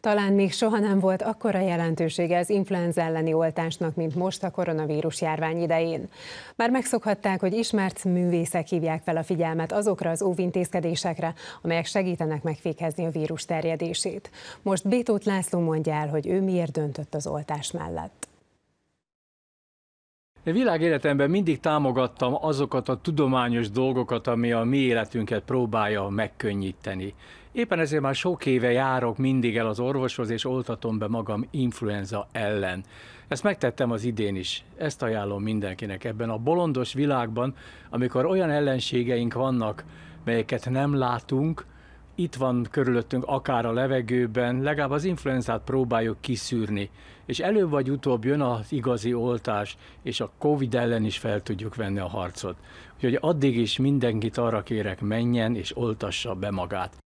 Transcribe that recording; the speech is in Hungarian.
Talán még soha nem volt akkora jelentősége az influenza elleni oltásnak, mint most a koronavírus járvány idején. Már megszokhatták, hogy ismert művészek hívják fel a figyelmet azokra az óvintézkedésekre, amelyek segítenek megfékezni a vírus terjedését. Most Bétót László mondja el, hogy ő miért döntött az oltás mellett. Világéletemben mindig támogattam azokat a tudományos dolgokat, ami a mi életünket próbálja megkönnyíteni. Éppen ezért már sok éve járok mindig el az orvoshoz, és oltatom be magam influenza ellen. Ezt megtettem az idén is. Ezt ajánlom mindenkinek ebben a bolondos világban, amikor olyan ellenségeink vannak, melyeket nem látunk, itt van körülöttünk, akár a levegőben, legalább az influenzát próbáljuk kiszűrni. És előbb vagy utóbb jön az igazi oltás, és a Covid ellen is fel tudjuk venni a harcot. Úgyhogy addig is mindenkit arra kérek, menjen és oltassa be magát.